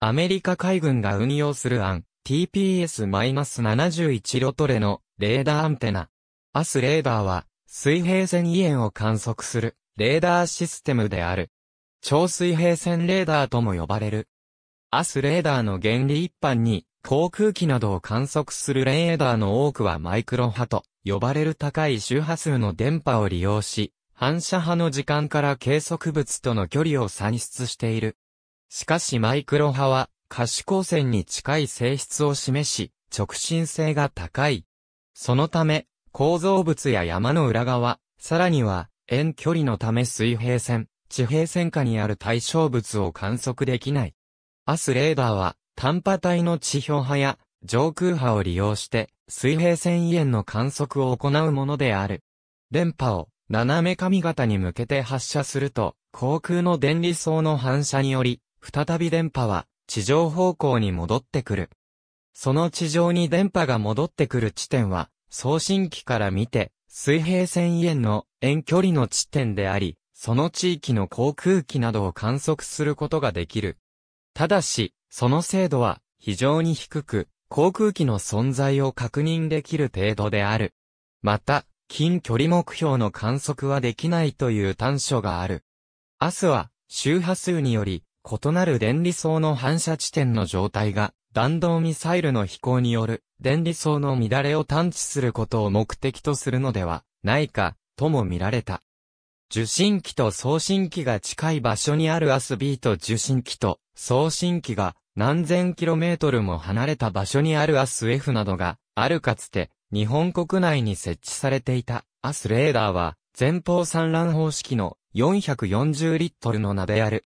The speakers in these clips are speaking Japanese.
アメリカ海軍が運用する案、TPS-71 ロトレのレーダーアンテナ。アスレーダーは、水平線異変を観測する、レーダーシステムである。超水平線レーダーとも呼ばれる。アスレーダーの原理一般に、航空機などを観測するレーダーの多くはマイクロ波と呼ばれる高い周波数の電波を利用し、反射波の時間から計測物との距離を算出している。しかしマイクロ波は可視光線に近い性質を示し、直進性が高い。そのため、構造物や山の裏側、さらには、遠距離のため水平線、地平線下にある対象物を観測できない。アスレーダーは、単波帯の地表波や上空波を利用して、水平線異変の観測を行うものである。電波を斜め上型に向けて発射すると、航空の電離層の反射により、再び電波は地上方向に戻ってくる。その地上に電波が戻ってくる地点は送信機から見て水平線円の遠距離の地点であり、その地域の航空機などを観測することができる。ただし、その精度は非常に低く、航空機の存在を確認できる程度である。また、近距離目標の観測はできないという短所がある。明日は周波数により異なる電離層の反射地点の状態が、弾道ミサイルの飛行による電離層の乱れを探知することを目的とするのではないか、とも見られた。受信機と送信機が近い場所にあるアスビート受信機と送信機が何千キロメートルも離れた場所にあるアス F などがあるかつて日本国内に設置されていたアスレーダーは前方散乱方式の440リットルの名である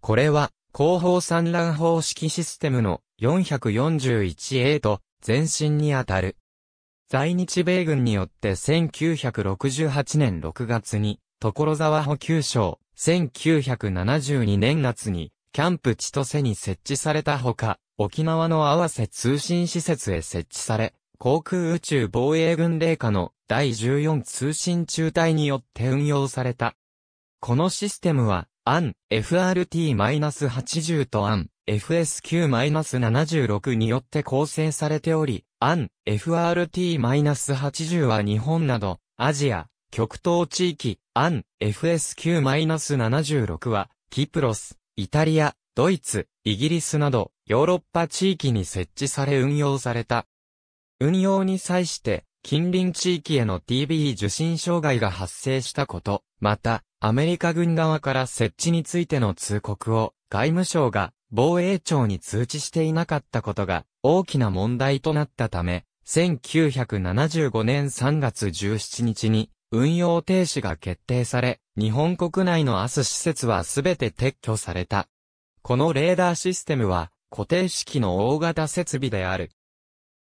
これは、後方産卵方式システムの 441A と前身にあたる。在日米軍によって1968年6月に、所沢補給省、1972年夏に、キャンプ千歳に設置されたほか、沖縄の合わせ通信施設へ設置され、航空宇宙防衛軍令下の第14通信中隊によって運用された。このシステムは、アン、FRT-80 とアン、FSQ-76 によって構成されており、アン、FRT-80 は日本など、アジア、極東地域、アン、FSQ-76 は、キプロス、イタリア、ドイツ、イギリスなど、ヨーロッパ地域に設置され運用された。運用に際して、近隣地域への TB 受信障害が発生したこと、また、アメリカ軍側から設置についての通告を外務省が防衛庁に通知していなかったことが大きな問題となったため、1975年3月17日に運用停止が決定され、日本国内の明日施設はすべて撤去された。このレーダーシステムは固定式の大型設備である。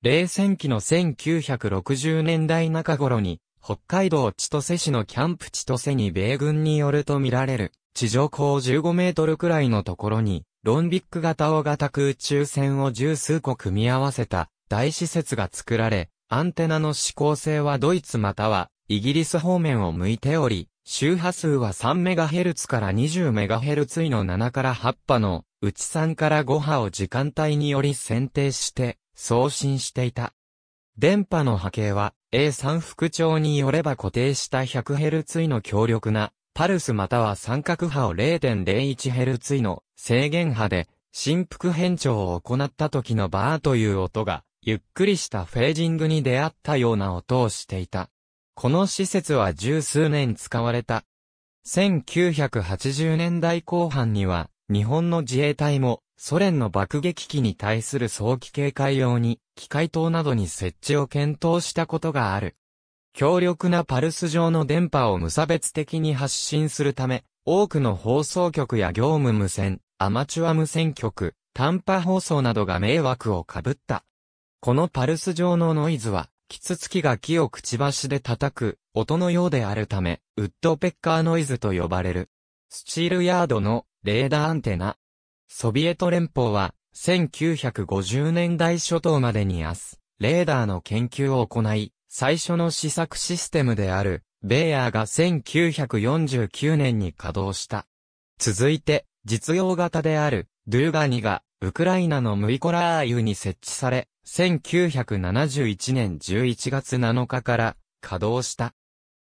冷戦期の1960年代中頃に北海道千歳市のキャンプ千歳に米軍によると見られる、地上高15メートルくらいのところに、ロンビック型大型空中船を十数個組み合わせた大施設が作られ、アンテナの指向性はドイツまたはイギリス方面を向いており、周波数は 3MHz から 20MHz 位の7から8波のうち3から5波を時間帯により選定して送信していた。電波の波形は A3 副長によれば固定した 100Hz の強力なパルスまたは三角波を 0.01Hz の制限波で振幅変調を行った時のバーという音がゆっくりしたフェージングに出会ったような音をしていた。この施設は十数年使われた。1980年代後半には日本の自衛隊もソ連の爆撃機に対する早期警戒用に、機械塔などに設置を検討したことがある。強力なパルス上の電波を無差別的に発信するため、多くの放送局や業務無線、アマチュア無線局、短波放送などが迷惑をかぶった。このパルス上のノイズは、キツツキが木をくちばしで叩く音のようであるため、ウッドペッカーノイズと呼ばれる。スチールヤードのレーダーアンテナ、ソビエト連邦は、1950年代初頭までにアス、レーダーの研究を行い、最初の試作システムである、ベイヤーが1949年に稼働した。続いて、実用型である、ドゥーガニが、ウクライナのムイコラーユに設置され、1971年11月7日から稼働した。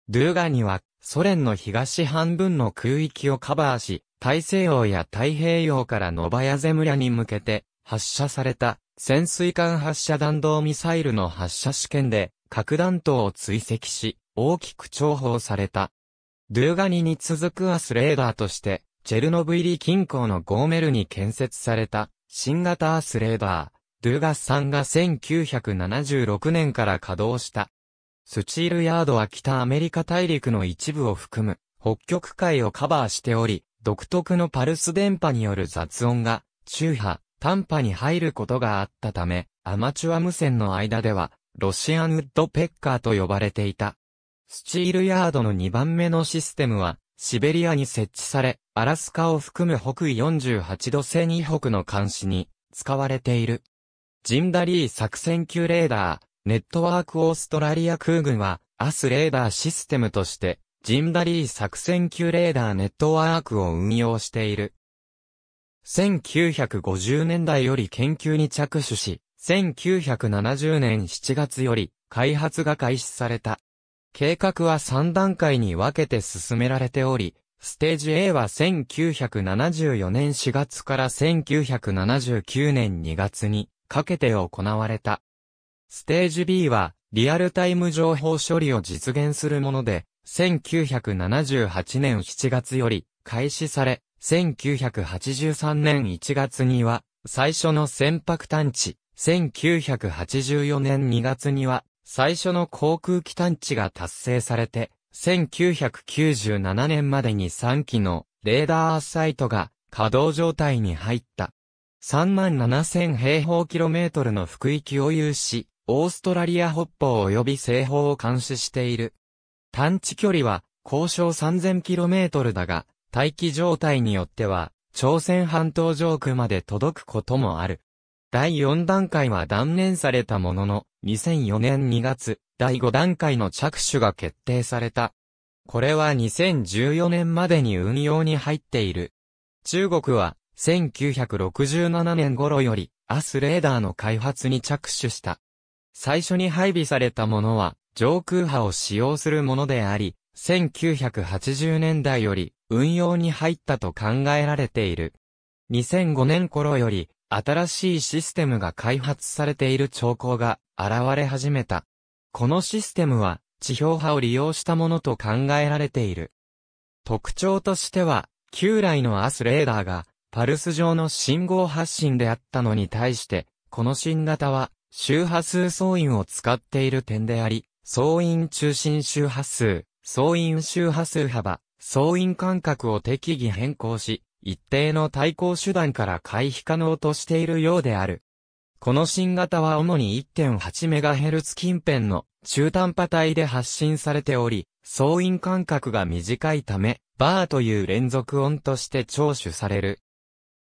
ドゥーガニはソ連の東半分の空域をカバーし、大西洋や太平洋からノバヤゼ村に向けて発射された潜水艦発射弾道ミサイルの発射試験で核弾頭を追跡し、大きく重宝された。ドゥーガニに続くアスレーダーとして、チェルノブイリ近郊のゴーメルに建設された新型アスレーダー、ドゥーガス3が1976年から稼働した。スチールヤードは北アメリカ大陸の一部を含む北極海をカバーしており、独特のパルス電波による雑音が中波、短波に入ることがあったため、アマチュア無線の間ではロシアンウッドペッカーと呼ばれていた。スチールヤードの2番目のシステムは、シベリアに設置され、アラスカを含む北緯48度線以北の監視に使われている。ジンダリー作戦級レーダー、ネットワークオーストラリア空軍は、アスレーダーシステムとして、ジンダリー作戦級レーダーネットワークを運用している。1950年代より研究に着手し、1970年7月より開発が開始された。計画は3段階に分けて進められており、ステージ A は1974年4月から1979年2月にかけて行われた。ステージ B は、リアルタイム情報処理を実現するもので、1978年7月より開始され、1983年1月には、最初の船舶探知、1984年2月には、最初の航空機探知が達成されて、1997年までに3機のレーダーサイトが稼働状態に入った。37,000平方キロメートルの福域を有し、オーストラリア北方及び西方を監視している。探知距離は、交渉 3000km だが、待機状態によっては、朝鮮半島上空まで届くこともある。第4段階は断念されたものの、2004年2月、第5段階の着手が決定された。これは2014年までに運用に入っている。中国は、1967年頃より、アスレーダーの開発に着手した。最初に配備されたものは、上空波を使用するものであり、1980年代より運用に入ったと考えられている。2005年頃より、新しいシステムが開発されている兆候が現れ始めた。このシステムは地表波を利用したものと考えられている。特徴としては、旧来のアスレーダーがパルス上の信号発信であったのに対して、この新型は周波数総員を使っている点であり、総員中心周波数、総員周波数幅、総員間隔を適宜変更し、一定の対抗手段から回避可能としているようである。この新型は主に 1.8MHz 近辺の中短波帯で発信されており、総員間隔が短いため、バーという連続音として聴取される。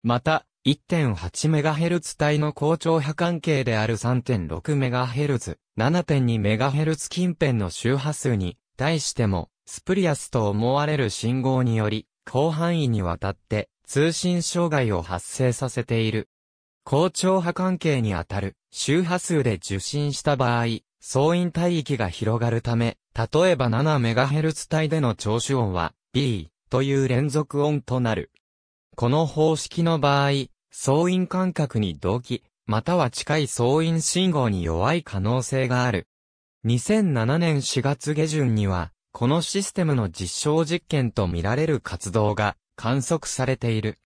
また、1.8MHz 帯の高調波関係である 3.6MHz、7.2MHz 近辺の周波数に、対しても、スプリアスと思われる信号により、広範囲にわたって、通信障害を発生させている。高調波関係にあたる周波数で受信した場合、総因帯域が広がるため、例えば 7MHz 帯での聴取音は B という連続音となる。この方式の場合、相違感覚に同期、または近い相違信号に弱い可能性がある。2007年4月下旬には、このシステムの実証実験とみられる活動が観測されている。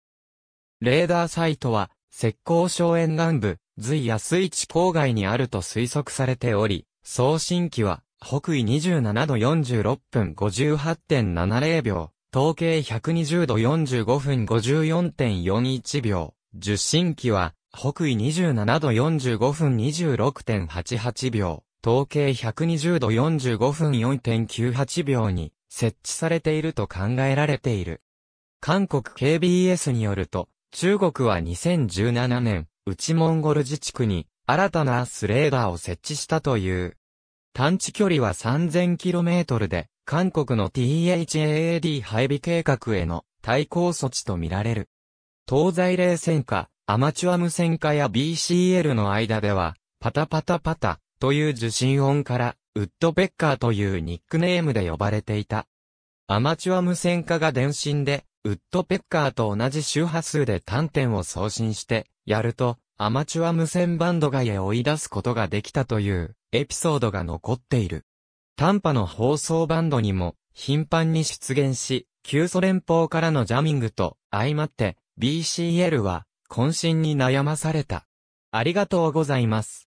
レーダーサイトは、石膏省沿岸部、随安市郊外にあると推測されており、送信機は、北緯27度46分58.70秒、統計120度45分54.41秒、受信機は、北緯27度45分26.88秒、統計120度45分4.98秒に設置されていると考えられている。韓国 KBS によると、中国は2017年、内モンゴル自治区に新たなアスレーダーを設置したという。探知距離は 3000km で、韓国の THAAD 配備計画への対抗措置とみられる。東西冷戦下、アマチュア無線化や BCL の間では、パタパタパタという受信音から、ウッドベッカーというニックネームで呼ばれていた。アマチュア無線化が電信で、ウッドペッカーと同じ周波数で端点を送信して、やると、アマチュア無線バンド外へ追い出すことができたというエピソードが残っている。短波の放送バンドにも頻繁に出現し、旧ソ連邦からのジャミングと相まって BCL は、渾身に悩まされた。ありがとうございます。